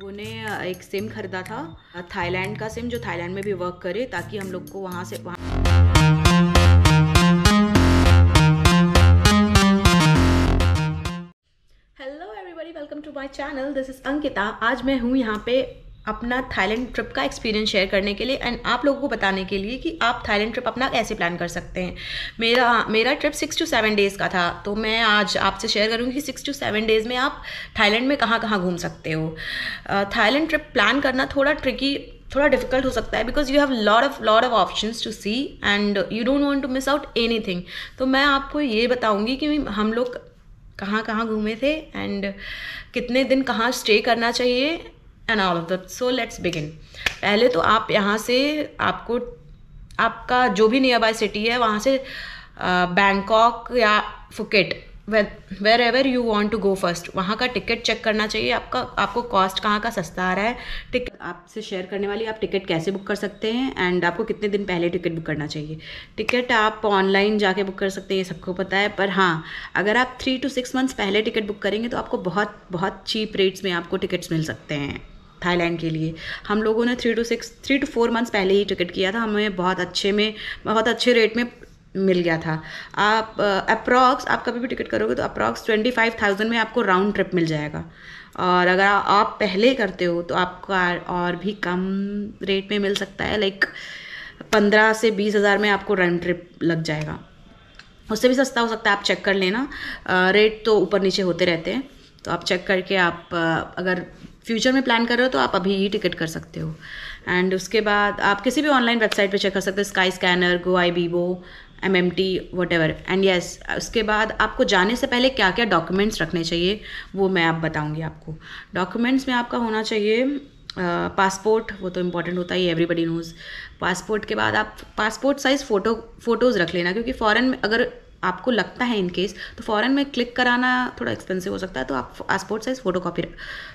लोगों ने एक सिम खरीदा था थाईलैंड का सिम जो थाईलैंड में भी वर्क करे ताकि हम लोग को वहाँ से वहाँ hello everybody welcome to my channel this is Ankita आज मैं हूँ यहाँ पे अपना थाईलैंड ट्रिप का एक्सपीरियंस शेयर करने के लिए एंड आप लोगों को बताने के लिए कि आप थाईलैंड ट्रिप अपना कैसे प्लान कर सकते हैं मेरा मेरा trip six two seven days का था तो मैं आज आपसे शेयर करूँगी कि सिक्स टू सेवन डेज़ में आप थाईलैंड में कहाँ कहाँ घूम सकते हो थाईलैंड ट्रिप प्लान करना थोड़ा ट्रिकी थोड़ा डिफिकल्ट हो सकता है because you have lot of lot of option to see and you don't want to miss out anything तो मैं आपको ये बताऊँगी कि हम लोग कहाँ कहाँ घूमे थे एंड कितने दिन कहाँ स्टे करना चाहिए and all of the so let's begin पहले तो आप यहाँ से आपको आपका जो भी नियर बाय सिटी है वहाँ से बैंकॉक uh, या Phuket wherever you want to go first वहाँ का टिकट चेक करना चाहिए आपका आपको कॉस्ट कहाँ का सस्ता आ रहा है टिकट आपसे शेयर करने वाली आप टिकट कैसे बुक कर सकते हैं एंड आपको कितने दिन पहले टिकट बुक करना चाहिए टिकट आप ऑनलाइन जाके बुक कर सकते हैं ये सबको पता है पर हाँ अगर आप थ्री टू सिक्स मंथ्स पहले टिकट बुक करेंगे तो आपको बहुत बहुत चीप रेट्स में आपको टिकट्स मिल सकते हैं थाईलैंड के लिए हम लोगों ने three two six three two four months पहले ही टिकट किया था हमें बहुत अच्छे में बहुत अच्छे रेट में मिल गया था आप अप्रॉक्स आप कभी भी टिकट करोगे तो अप्रॉक्स ट्वेंटी फाइव थाउजेंड में आपको राउंड ट्रिप मिल जाएगा और अगर आप पहले करते हो तो आपको और भी कम रेट में मिल सकता है लाइक पंद्रह से बीस हज़ार में आपको राउंड ट्रिप लग जाएगा उससे भी सस्ता हो सकता है आप चेक कर लेना रेट तो ऊपर नीचे होते रहते हैं तो आप चेक करके आप अगर फ्यूचर में प्लान कर रहे हो तो आप अभी ही टिकट कर सकते हो एंड उसके बाद आप किसी भी ऑनलाइन वेबसाइट पे चेक कर सकते हो Skyscanner Goibibo M M T whatever and yes उसके बाद आपको जाने से पहले क्या क्या डॉक्यूमेंट्स रखने चाहिए वो मैं आप बताऊँगी आपको डॉक्यूमेंट्स में आपका होना चाहिए पासपोर्ट uh, वो तो इम्पॉर्टेंट होता ही एवरीबडी नोज पासपोर्ट के बाद आप पासपोर्ट साइज़ फ़ोटो फ़ोटोज़ रख लेना क्योंकि फ़ॉरन में अगर आपको लगता है इन केस तो फ़ॉरन में क्लिक कराना थोड़ा एक्सपेंसिव हो सकता है तो आप passport size photo copy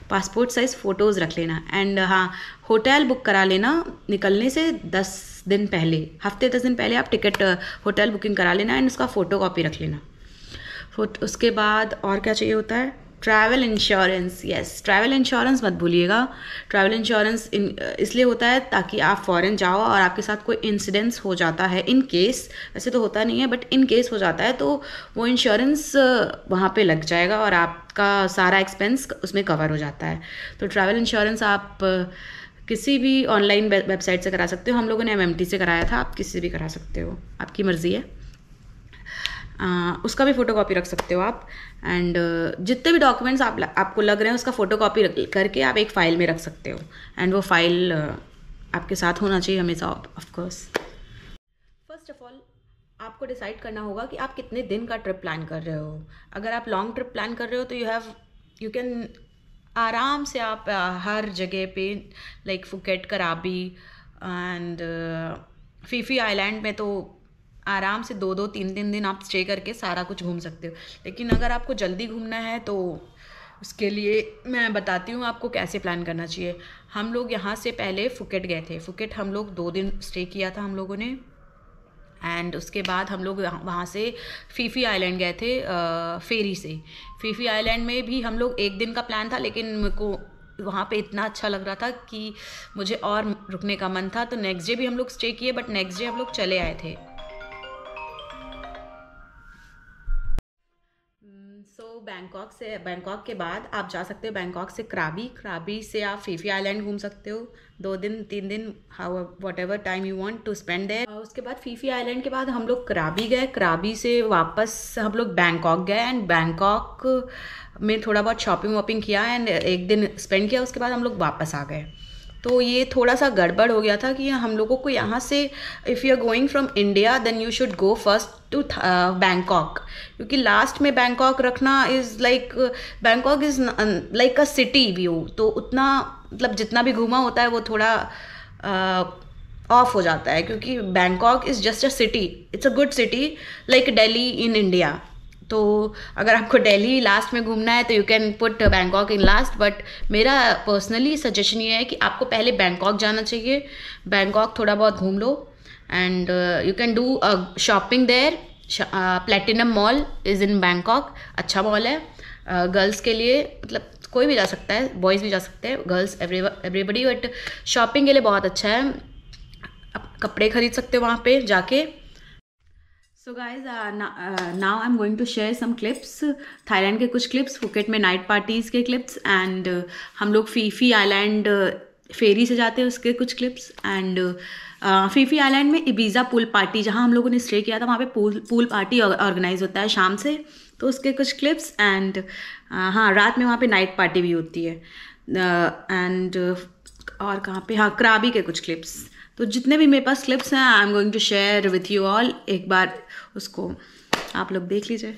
passport size photos रख लेना एंड हाँ होटल बुक करा लेना निकलने से दस दिन पहले हफ्ते दस दिन पहले आप टिकट होटल बुकिंग करा लेना एंड उसका फ़ोटो कॉपी रख लेना उसके बाद और क्या चाहिए होता है travel insurance yes travel insurance मत भूलिएगा ट्रैवल इंश्योरेंस इसलिए होता है ताकि आप फॉरेन जाओ और आपके साथ कोई इंसिडेंस हो जाता है इन केस वैसे तो होता नहीं है बट इन केस हो जाता है तो वो इंश्योरेंस वहाँ पे लग जाएगा और आपका सारा एक्सपेंस उसमें कवर हो जाता है तो ट्रैवल इंश्योरेंस आप किसी भी ऑनलाइन वेबसाइट से करा सकते हो हम लोगों ने एम से कराया था आप किसी से भी करा सकते हो आपकी मर्ज़ी है उसका भी फ़ोटो कॉपी रख सकते हो आप एंड uh, जितने भी डॉक्यूमेंट्स आप आपको लग रहे हैं उसका फ़ोटो कॉपी करके आप एक फ़ाइल में रख सकते हो एंड वो फ़ाइल uh, आपके साथ होना चाहिए हमेशा ऑफकोर्स फर्स्ट ऑफ ऑल आपको डिसाइड करना होगा कि आप कितने दिन का ट्रिप प्लान कर रहे हो अगर आप लॉन्ग ट्रिप प्लान कर रहे हो तो यू हैव यू कैन आराम से आप uh, हर जगह पे like Phuket Krabi and Phi Phi island में तो आराम से दो दो तीन तीन दिन आप स्टे करके सारा कुछ घूम सकते हो लेकिन अगर आपको जल्दी घूमना है तो उसके लिए मैं बताती हूँ आपको कैसे प्लान करना चाहिए हम लोग यहाँ से पहले फुकेट गए थे फुकेट हम लोग दो दिन स्टे किया था हम लोगों ने एंड उसके बाद हम लोग वहाँ से फीफी आइलैंड गए थे आ, फेरी से फीफी आइलैंड में भी हम लोग एक दिन का प्लान था लेकिन मेरे को वहाँ पे इतना अच्छा लग रहा था कि मुझे और रुकने का मन था तो नेक्स्ट डे भी हम लोग स्टे किए बट नेक्स्ट डे हम लोग चले आए थे बैंकॉक से बैंकॉक के बाद आप जा सकते हो बैंकॉक से क्राबी क्राबी से आप फीफी आइलैंड घूम सकते हो दो दिन तीन दिन how whatever time you want to spend there उसके बाद फीफी आइलैंड के बाद हम लोग क्राबी गए क्राबी से वापस हम लोग बैंकॉक गए एंड बैंकॉक में थोड़ा बहुत शॉपिंग वॉपिंग किया एंड एक दिन स्पेंड किया उसके बाद हम लोग वापस आ गए तो ये थोड़ा सा गड़बड़ हो गया था कि हम लोगों को यहाँ से if you are going from India then you should go first to Bangkok क्योंकि लास्ट में बैंकॉक रखना is like Bangkok is like a city view तो उतना मतलब जितना भी घूमा होता है वो थोड़ा ऑफ uh, हो जाता है क्योंकि Bangkok is just a city it's a good city like Delhi in India तो अगर आपको दिल्ली लास्ट में घूमना है तो you can put Bangkok in last but मेरा पर्सनली सजेशन ये है कि आपको पहले बैंकॉक जाना चाहिए बैंकॉक थोड़ा बहुत घूम लो and you can do shopping there Platinum mall is in Bangkok अच्छा मॉल है गर्ल्स uh, के लिए मतलब कोई भी जा सकता है बॉयज़ भी जा सकते हैं गर्ल्स एवरीबडी बट शॉपिंग के लिए बहुत अच्छा है आप कपड़े खरीद सकते हो वहाँ पे जाके so guys now I am going to share some clips Thailand के कुछ क्लिप्स फुकेट में नाइट पार्टीज़ के क्लिप्स एंड uh, हम लोग फीफी आईलैंड फेरी से जाते हैं उसके कुछ क्लिप्स एंड फीफी आईलैंड में इबीज़ा पूल पार्टी जहाँ हम लोगों ने स्टे किया था वहाँ पे पूल पूल पार्टी ऑर्गेनाइज होता है शाम से तो उसके कुछ क्लिप्स एंड uh, हाँ रात में वहाँ पे नाइट पार्टी भी होती है एंड uh, और कहाँ पे हाँ क्राबी के कुछ क्लिप्स तो जितने भी मेरे पास क्लिप्स हैं I am going to share with you all एक बार उसको आप लोग देख लीजिए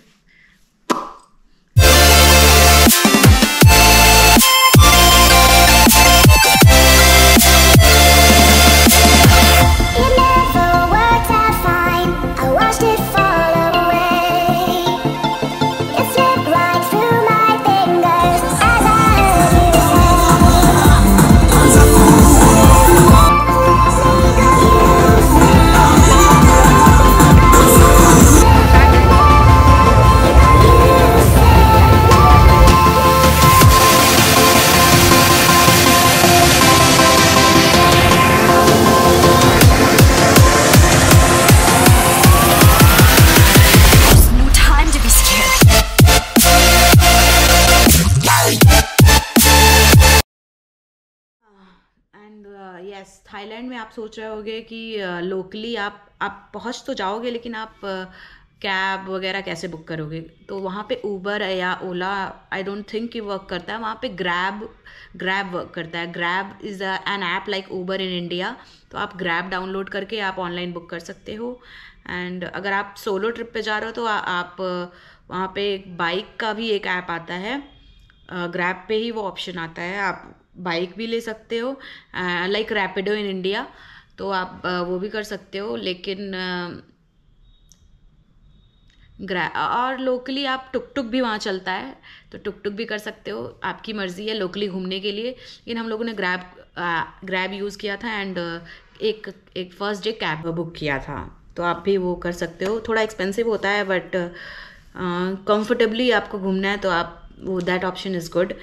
थाईलैंड में आप सोच रहे होगे कि लोकली आप आप पहुंच तो जाओगे लेकिन आप कैब वगैरह कैसे बुक करोगे तो वहाँ पे ऊबर या ओला आई डोंट थिंक कि वर्क करता है वहाँ पे ग्रैब ग्रैब वर्क करता है Grab is an app like Uber in India तो आप ग्रैब डाउनलोड करके आप ऑनलाइन बुक कर सकते हो एंड अगर आप सोलो ट्रिप पे जा रहे हो तो आ, आप वहाँ पे बाइक का भी एक ऐप आता है ग्रैब पे ही वो ऑप्शन आता है आप बाइक भी ले सकते हो लाइक रैपिडो इन इंडिया तो आप uh, वो भी कर सकते हो लेकिन uh, और लोकली आप टुक टुक भी वहाँ चलता है तो टुक टुक भी कर सकते हो आपकी मर्ज़ी है लोकली घूमने के लिए लेकिन हम लोगों ने ग्रैब ग्रैब यूज़ किया था एंड uh, एक एक फर्स्ट डे कैब बुक किया था तो आप भी वो कर सकते हो थोड़ा एक्सपेंसिव होता है बट कंफर्टेबली आपको घूमना है तो आप वो दैट ऑप्शन इज़ गुड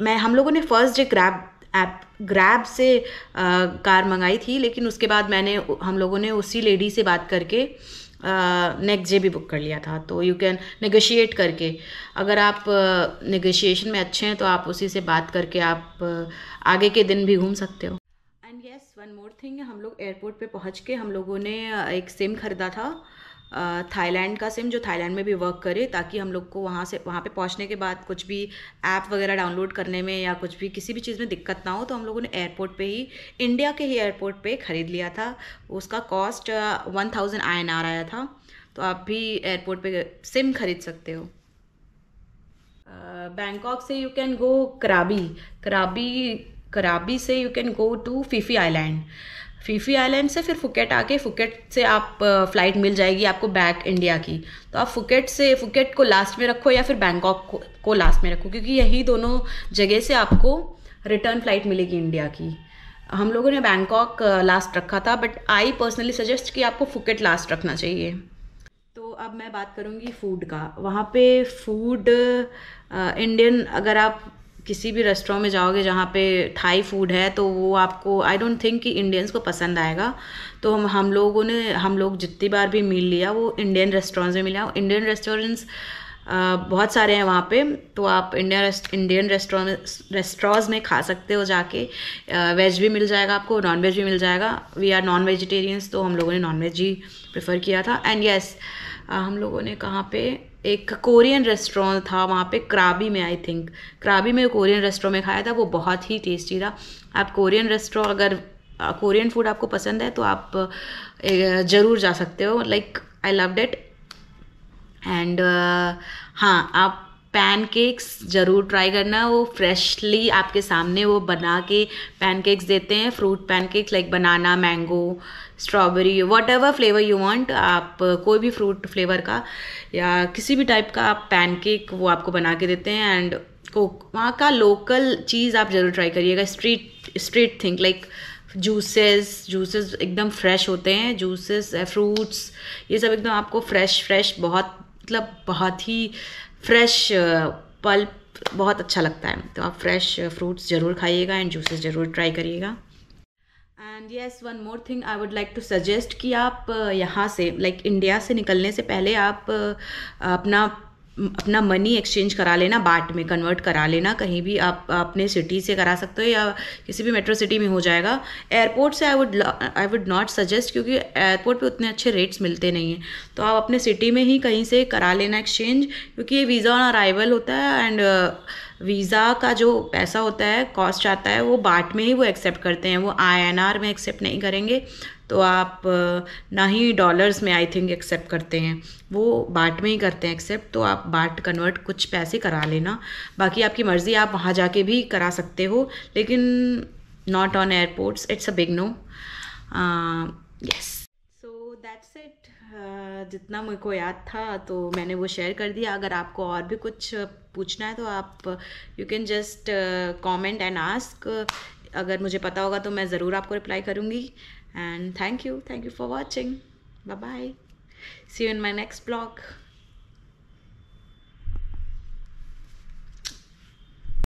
मैं हम लोगों ने first day Grab app Grab से आ, कार मंगाई थी लेकिन उसके बाद मैंने हम लोगों ने उसी लेडी से बात करके नेक्स्ट डे भी बुक कर लिया था तो यू कैन नेगोशिएट करके अगर आप नेगोशिएशन में अच्छे हैं तो आप उसी से बात करके आप आगे के दिन भी घूम सकते हो and yes one more thing हम लोग एयरपोर्ट पे पहुंच के हम लोगों ने एक सिम ख़रीदा था थाईलैंड का सिम जो थाईलैंड में भी वर्क करे ताकि हम लोग को वहाँ से वहाँ पे पहुँचने के बाद कुछ भी ऐप वगैरह डाउनलोड करने में या कुछ भी किसी भी चीज़ में दिक्कत ना हो तो हम लोगों ने एयरपोर्ट पे ही इंडिया के ही एयरपोर्ट पे ख़रीद लिया था उसका cost one thousand I N R आया था तो आप भी एयरपोर्ट पे सिम खरीद सकते हो बैंकॉक से यू कैन गो कराबी कराबी कराबी से you can go to Phi Phi island Phi Phi island से फिर फुकेट आके फुकेट से आप फ्लाइट मिल जाएगी आपको बैक इंडिया की तो आप फुकेट से फुकेट को लास्ट में रखो या फिर बैंकॉक को, को लास्ट में रखो क्योंकि यही दोनों जगह से आपको रिटर्न फ्लाइट मिलेगी इंडिया की हम लोगों ने बैंकॉक लास्ट रखा था बट आई पर्सनली सजेस्ट कि आपको फुकेट लास्ट रखना चाहिए तो अब मैं बात करूँगी फ़ूड का वहाँ पे फूड इंडियन अगर आप किसी भी रेस्टोरेंट में जाओगे जहाँ पे थाई फूड है तो वो आपको आई डोंट थिंक कि इंडियंस को पसंद आएगा तो हम हम लोगों ने हम लोग जितनी बार भी मिल लिया वो इंडियन रेस्टोरेंट्स में मिला इंडियन रेस्टोरेंट्स बहुत सारे हैं वहाँ पे तो आप India rest, Indian restaurant restaurants में खा सकते हो जाके वेज भी मिल जाएगा आपको नॉन वेज भी मिल जाएगा वी आर नॉन वेजिटेरियंस तो हम लोगों ने नॉन वेज ही प्रेफर किया था एंड येस yes, हम लोगों ने कहाँ पे एक कोरियन रेस्टोरेंट था वहाँ पे क्राबी में आई थिंक क्राबी में कोरियन रेस्टोरेंट में खाया था वो बहुत ही टेस्टी था आप कोरियन रेस्टोरेंट अगर कोरियन फूड आपको पसंद है तो आप ज़रूर जा सकते हो like I love it and हाँ आप पैनकेक्स ज़रूर ट्राई करना वो फ्रेशली आपके सामने वो बना के पैनकेक्स देते हैं fruit pancakes like banana mango strawberry whatever flavour you want आप कोई भी फ्रूट फ्लेवर का या किसी भी टाइप का आप पैनकेक वो आपको बना के देते हैं एंड कोक वहाँ का लोकल चीज़ आप ज़रूर ट्राई करिएगा street street think like juices juices एकदम फ्रेश होते हैं जूसेस फ्रूट्स ये सब एकदम आपको फ्रेश फ्रेश बहुत मतलब बहुत ही फ्रेश पल्प uh, बहुत अच्छा लगता है तो आप फ्रेश फ्रूट्स ज़रूर खाइएगा एंड जूसेस ज़रूर ट्राई करिएगा and yes one more thing I would like to suggest कि आप uh, यहाँ से लाइक like इंडिया से निकलने से पहले आप uh, अपना अपना मनी एक्सचेंज करा लेना बाट में कन्वर्ट करा लेना कहीं भी आप अपने सिटी से करा सकते हो या किसी भी मेट्रो सिटी में हो जाएगा एयरपोर्ट से I would I would not suggest क्योंकि एयरपोर्ट पे उतने अच्छे रेट्स मिलते नहीं हैं तो आप अपने सिटी में ही कहीं से करा लेना एक्सचेंज क्योंकि ये वीज़ा ऑन अराइवल होता है एंड uh, वीज़ा का जो पैसा होता है कॉस्ट आता है वो बाट में ही वो एक्सेप्ट करते हैं वो आईएनआर में एक्सेप्ट नहीं करेंगे तो आप ना ही डॉलर्स में आई थिंक एक्सेप्ट करते हैं वो बाट में ही करते हैं एक्सेप्ट तो आप बाट कन्वर्ट कुछ पैसे करा लेना बाकी आपकी मर्ज़ी आप वहाँ जाके भी करा सकते हो लेकिन not on airports it's a big no yes जितना मेरे को याद था तो मैंने वो शेयर कर दिया अगर आपको और भी कुछ पूछना है तो आप you can just comment and ask अगर मुझे पता होगा तो मैं ज़रूर आपको रिप्लाई करूँगी and thank you thank you for watching bye bye see you in my next blog